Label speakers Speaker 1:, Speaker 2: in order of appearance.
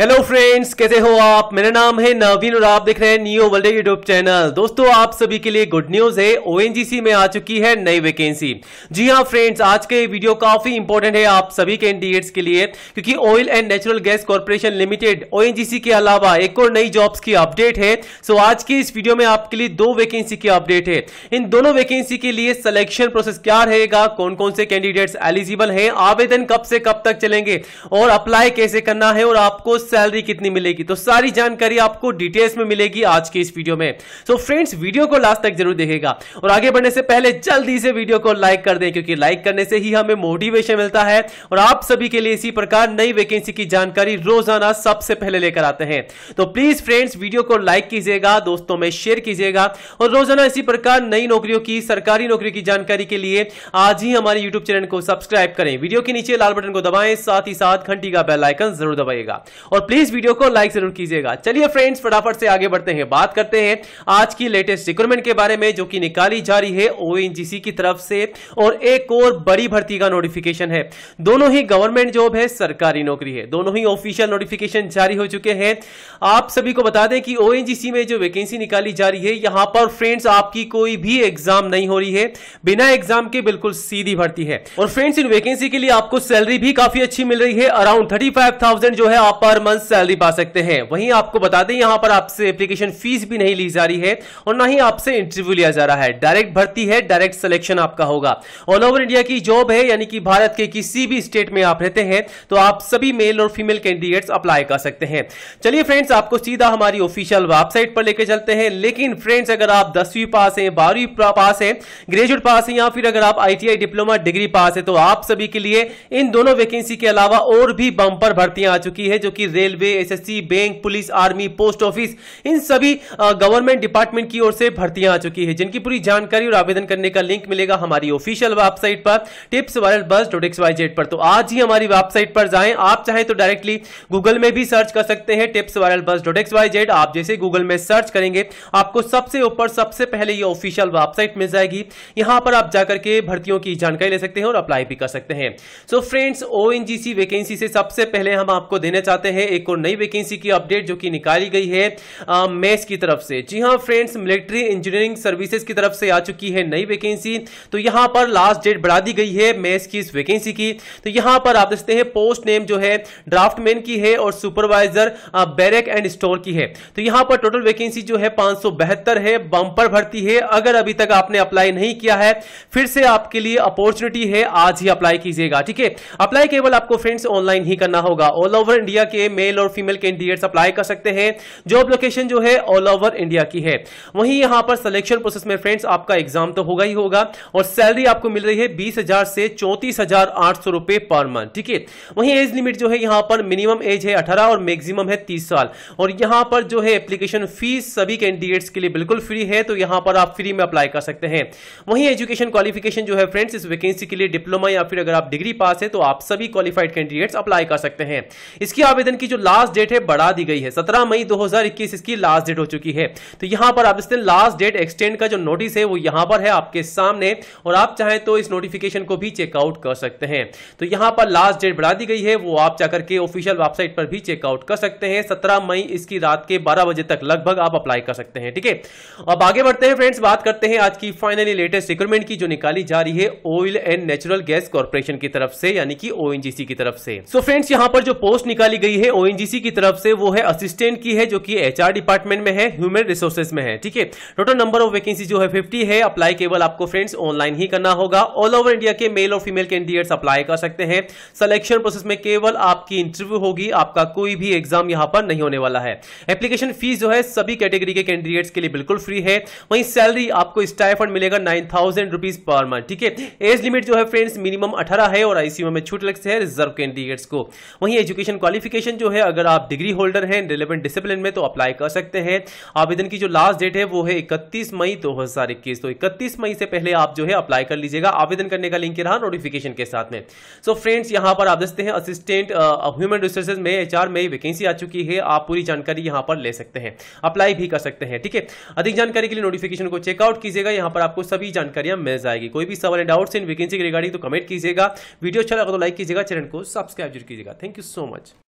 Speaker 1: hello friends कैसे हो आप मेरा नाम है नवीन और आप देख रहे हैं न्यू वर्ल्ड यूट्यूब चैनल दोस्तों आप सभी के लिए गुड न्यूज है ओएनजीसी में आ चुकी है नई वैकेंसी जी हाँ फ्रेंड्स आज के वीडियो काफी इंपॉर्टेंट है आप सभी कैंडिडेट्स के लिए क्योंकि oil and natural gas corporation limited ओ के अलावा एक और नई जॉब की अपडेट है सो आज की इस वीडियो में आपके लिए दो वैकेंसी की अपडेट है इन दोनों वैकेंसी के लिए सिलेक्शन प्रोसेस क्या रहेगा कौन कौन से कैंडिडेट्स एलिजिबल है आवेदन कब से कब तक चलेंगे और अप्लाई कैसे करना है और आपको सैलरी कितनी मिलेगी तो सारी जानकारी आपको डिटेल्स में मिलेगी आज के इस वीडियो में सो so फ्रेंड्स वीडियो को लास्ट तक जरूर देखेगा और आगे बढ़ने से पहले जल्दी से वीडियो को लाइक कर दें क्योंकि लाइक करने से ही हमें मोटिवेशन मिलता है और आप सभी के लिए इसी प्रकार नई वैकेंसी की जानकारी रोजाना सबसे पहले लेकर आते हैं तो प्लीज फ्रेंड्स वीडियो को लाइक कीजिएगा दोस्तों में शेयर कीजिएगा और रोजाना इसी प्रकार नई नौकरियों की सरकारी नौकरी की जानकारी के लिए आज ही हमारे यूट्यूब चैनल को सब्सक्राइब करें वीडियो के नीचे लाल बटन को दबाएं साथ ही साथ घंटी का बेल आइकन जरूर दबाएगा और और प्लीज वीडियो को लाइक जरूर कीजिएगा चलिए फ्रेंड्स फटाफट से आगे बढ़ते हैं बात करते हैं आज की लेटेस्ट रिक्रूटमेंट के बारे में जो कि निकाली जा रही है ओएनजीसी की तरफ से और एक और बड़ी भर्ती का नोटिफिकेशन है दोनों ही गवर्नमेंट जॉब है सरकारी नौकरी है दोनों ही ऑफिशियल नोटिफिकेशन जारी हो चुके हैं आप सभी को बता दें कि ओएनजीसी में जो वैकेंसी निकाली जा रही है यहां पर फ्रेंड्स आपकी कोई भी एग्जाम नहीं हो रही है बिना एग्जाम के बिल्कुल सीधी भर्ती है और फ्रेंड्स इन वैकेंसी के लिए आपको सैलरी भी काफी अच्छी मिल रही है अराउंड थर्टी जो है आप पर मंथ सैलरी पा सकते हैं वहीं आपको बता दें यहां पर आपसे एप्लीकेशन फीस भी नहीं ली जा रही है और ना ही आपसे इंटरव्यू लिया जा रहा है डायरेक्ट भर्ती है डायरेक्ट सिलेक्शन आपका होगा ऑल ओवर इंडिया की जॉब है यानी कि भारत के किसी भी स्टेट में आप रहते हैं तो आप सभी मेल और फीमेल कैंडिडेट्स अप्लाई कर सकते हैं चलिए फ्रेंड्स आपको सीधा हमारी ऑफिशियल वेबसाइट पर लेकर चलते हैं लेकिन फ्रेंड्स अगर आप दसवीं पास है बारहवीं पास है ग्रेजुएट पास है या फिर अगर आप आईटीआई डिप्लोमा डिग्री पास है तो आप सभी के लिए इन दोनों वैकेंसी के अलावा और भी बंपर भर्तियां आ चुकी है जो कि railway SSC bank police army post office इन सभी गवर्नमेंट डिपार्टमेंट की ओर से भर्तियां आ चुकी है जिनकी पूरी जानकारी और आवेदन करने का लिंक मिलेगा हमारी ऑफिशियल वेबसाइट पर tips viral bus dot X Y Z पर तो आज ही हमारी वेबसाइट पर जाएं आप चाहे तो डायरेक्टली गूगल में भी सर्च कर सकते हैं tips viral bus dot X Y Z आप जैसे गूगल में सर्च करेंगे आपको सबसे ऊपर सबसे पहले ये ऑफिशियल वेबसाइट मिल जाएगी यहां पर आप जाकर के भर्तियों की जानकारी ले सकते हैं और अप्लाई भी कर सकते हैं सो फ्रेंड्स ओ वैकेंसी से सबसे पहले हम आपको देना चाहते हैं है एक और नई वैकेंसी की अपडेट जो कि निकाली गई है मेस की तरफ से जी हाँ फ्रेंड्स मिलिट्री इंजीनियरिंग सर्विसेज की तरफ से आ चुकी है नई वैकेंसी तो यहाँ पर लास्ट डेट बढ़ा दी गई है मेस की इस वैकेंसी की तो यहाँ पर आप देखते हैं पोस्ट नेम जो है ड्राफ्टमैन की है और सुपरवाइजर बैरक एंड स्टोर की है तो यहाँ पर टोटल वैकेंसी जो है पांच है बम्पर भर्ती है अगर अभी तक आपने अप्लाई नहीं किया है फिर से आपके लिए अपॉर्चुनिटी है आज ही अप्लाई कीजिएगा ठीक है अप्लाई केवल आपको फ्रेंड्स ऑनलाइन ही करना होगा ऑल ओवर इंडिया के मेल और फीमेल कैंडिडेट्स अप्लाई कर सकते हैं जॉब लोकेशन जो है ऑल ओवर इंडिया की है वहीं यहां पर सिलेक्शन प्रोसेस में फ्रेंड्स आपका एग्जाम तो होगा ही होगा और सैलरी आपको मिल रही है बीस से चौंतीस रुपए पर मंथ ठीक है वहीं एज लिमिट जो है यहां पर मिनिमम एज है अठारह और मैक्सिमम है तीस साल और यहां पर जो है एप्लीकेशन फीस सभी कैंडिडेट्स के लिए बिल्कुल फ्री है तो यहां पर आप फ्री में अप्लाई कर सकते हैं वहीं एजुकेशन क्वालिफिकेशन जो है फ्रेंड्स इस वैकेंसी के लिए डिप्लोमा या फिर अगर आप डिग्री पास है तो आप सभी क्वालिफाइड कैंडिडेट्स अप्लाई कर सकते हैं इसकी आवेदन की जो लास्ट डेट है बढ़ा दी गई है सत्रह मई 2021 इसकी लास्ट डेट हो चुकी है तो यहां पर आप दिन लास्ट डेट एक्सटेंड का जो नोटिस है वो यहां पर है आपके सामने और आप चाहे तो इस नोटिफिकेशन को भी चेकआउट कर सकते हैं तो यहां पर लास्ट डेट बढ़ा दी गई है वो आप जाकर के ऑफिशियल वेबसाइट पर भी चेकआउट कर सकते हैं सत्रह मई इसकी रात के बारह बजे तक लगभग आप अप्लाई कर सकते हैं ठीक है अब आगे बढ़ते हैं फ्रेंड्स बात करते हैं आज की फाइनली लेटेस्ट रिक्रूटमेंट की जो निकाली जा रही है oil and natural gas corporation की तरफ से यानी कि ओएनजीसी की तरफ से सो so फ्रेंड्स यहां पर जो पोस्ट निकाली गई है ओएनजीसी की तरफ से वो है असिस्टेंट की है जो कि एचआर डिपार्टमेंट में है ह्यूमन रिसोर्सेज में है ठीक है टोटल नंबर ऑफ वैकेंसी जो है फिफ्टी है अप्लाई केवल आपको फ्रेंड्स ऑनलाइन ही करना होगा ऑल ओवर इंडिया के मेल और फीमेल कैंडिडेट्स अप्लाई कर सकते हैं सिलेक्शन प्रोसेस में केवल आपकी इंटरव्यू होगी आपका कोई भी एग्जाम यहां पर नहीं होने वाला है एप्लीकेशन फीस जो है सभी कैटेगरी के कैंडिडेट्स के लिए बिल्कुल फ्री है वहीं सैलरी आपको स्टाइफंड मिलेगा nine thousand rupees per month ठीक है एज लिमिट जो है फ्रेंड्स मिनिमम अठारह है और आईसीयू में छूट लगते हैं रिजर्व कैंडिडेट्स को वहीं एजुकेशन क्वालिफिकेशन जो है अगर आप डिग्री होल्डर हैं रिलेवेंट डिसिप्लिन में तो अप्लाई कर सकते हैं आवेदन की जो लास्ट डेट है वो है इकतीस मई दो तो इकतीस मई से पहले आप जो है अप्लाई कर लीजिएगा आवेदन करने का लिंक रहा नोटिफिकेशन के साथ में सो फ्रेंड्स यहाँ पर आप देखते हैं असिस्टेंट ह्यूमन रिसोर्सेज में एच में वैकेंसी आ चुकी है आप पूरी जानकारी यहाँ पर ले सकते हैं अप्लाई भी कर सकते हैं ठीक है अधिक जानकारी के लिए नोटिफिकेशन को चेकआउट कीजिएगा यहाँ पर आपको सभी जानकारियां मिल जाएगी कोई भी सवाल डाउट्स इन वैकेंसी के रिगार्डिंग तो कमेंट कीजिएगा वीडियो अच्छा लगा तो लाइक कीजिएगा चैनल को सब्सक्राइब जरूर कीजिएगा थैंक यू सो मच